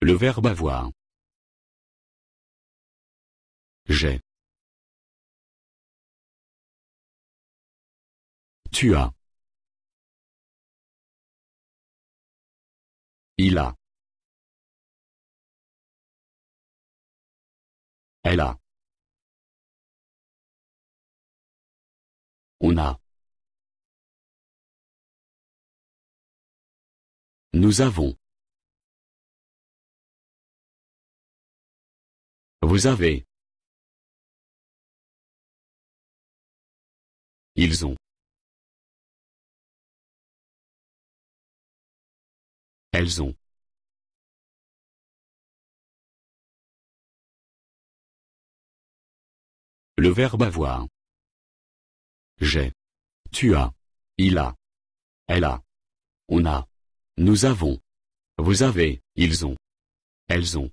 Le verbe avoir. J'ai. Tu as. Il a. Elle a. On a. Nous avons. Vous avez. Ils ont. Elles ont. Le verbe avoir. J'ai. Tu as. Il a. Elle a. On a. Nous avons. Vous avez. Ils ont. Elles ont.